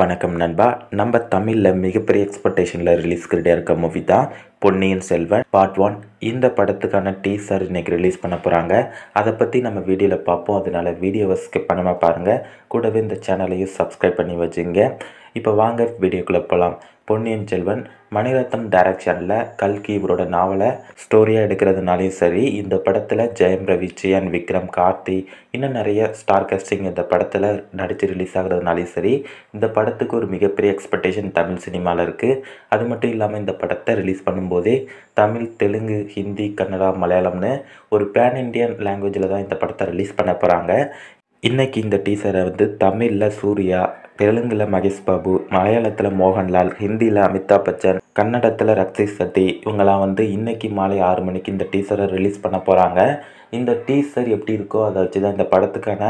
வணக்கம் நண்பா நம்ம தமிழில் மிகப்பெரிய எக்ஸ்பெக்டேஷனில் ரிலீஸ்கிட்ட இருக்க மூவி தான் பொன்னியின் செல்வன் பார்ட் ஒன் இந்த படத்துக்கான டீசர் இன்னைக்கு ரிலீஸ் பண்ண போகிறாங்க அதை பற்றி நம்ம வீடியோவில் பார்ப்போம் அதனால் வீடியோவை ஸ்கிப் பண்ணாமல் பாருங்கள் கூடவே இந்த சேனலையும் சப்ஸ்கிரைப் பண்ணி வச்சுங்க இப்போ வாங்க வீடியோக்குள்ளே போகலாம் பொன்னியின் செல்வன் மணிரத்னம் டைரக்ஷனில் கல்கி இவரோட நாவலை ஸ்டோரியாக எடுக்கிறதுனாலையும் சரி இந்த படத்தில் ஜெயம் ரவி ஜெயன் விக்ரம் கார்த்தி இன்னும் நிறைய ஸ்டார் கஸ்டிங் இந்த படத்தில் நடித்து ரிலீஸ் ஆகிறதுனாலையும் சரி இந்த படத்துக்கு ஒரு மிகப்பெரிய எக்ஸ்பெக்டேஷன் தமிழ் சினிமாவில் இருக்குது அது மட்டும் இல்லாமல் இந்த படத்தை ரிலீஸ் பண்ணும் போதே தமிழ் தெலுங்கு ஹிந்தி கன்னடா மலையாளம்னு ஒரு பேன் இண்டியன் லாங்குவேஜில் தான் இந்த படத்தை ரிலீஸ் பண்ண போகிறாங்க இன்றைக்கி இந்த டீசரை வந்து தமிழில் சூர்யா தெலுங்கில் மகேஷ் பாபு மலையாளத்தில் மோகன்லால் ஹிந்தியில் அமிதாப் பச்சன் கன்னடத்தில் ரக்ஷி சட்டி இவங்கெல்லாம் வந்து இன்றைக்கி மாலை ஆறு மணிக்கு இந்த டீசரை ரிலீஸ் பண்ண போகிறாங்க இந்த டீசர் எப்படி இருக்கோ அதை வச்சு தான் இந்த படத்துக்கான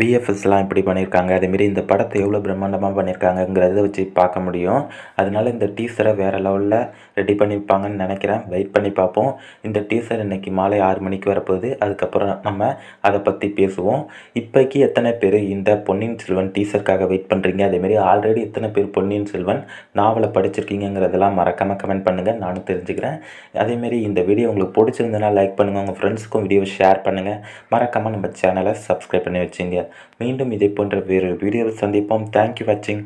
விஎஃப்எஸ்லாம் எப்படி பண்ணியிருக்காங்க அதேமாரி இந்த படத்தை எவ்வளோ பிரம்மாண்டமாக பண்ணியிருக்காங்கங்கிறத வச்சு பார்க்க முடியும் அதனால் இந்த டீசரை வேறு லெவலில் ரெடி பண்ணியிருப்பாங்கன்னு நினைக்கிறேன் வெயிட் பண்ணி பார்ப்போம் இந்த டீசர் இன்றைக்கி மாலை ஆறு மணிக்கு வரப்போகுது அதுக்கப்புறம் நம்ம அதை பற்றி பேசுவோம் இப்போக்கி எத்தனை பேர் இந்த பொன்னியின் செல்வன் டீசருக்காக வெயிட் பண்ணுறீங்க அதேமாரி ஆல்ரெடி எத்தனை பேர் பொன்னியின் செல்வன் நாவலை படிச்சிருக்கீங்கிறதெல்லாம் மறக்காமல் கமெண்ட் பண்ணுங்கள் நானும் தெரிஞ்சுக்கிறேன் அதேமாரி இந்த வீடியோ உங்களுக்கு பிடிச்சிருந்தனா லைக் பண்ணுங்கள் உங்கள் ஃப்ரெண்ட்ஸுக்கும் வீடியோ ஷேர் பண்ணுங்கள் மறக்காமல் நம்ம சேனலை சப்ஸ்கிரைப் பண்ணி வச்சுங்க மீண்டும் இதை போன்ற வேறு வீடியோவில் சந்திப்போம் தேங்க்யூ வாட்சிங்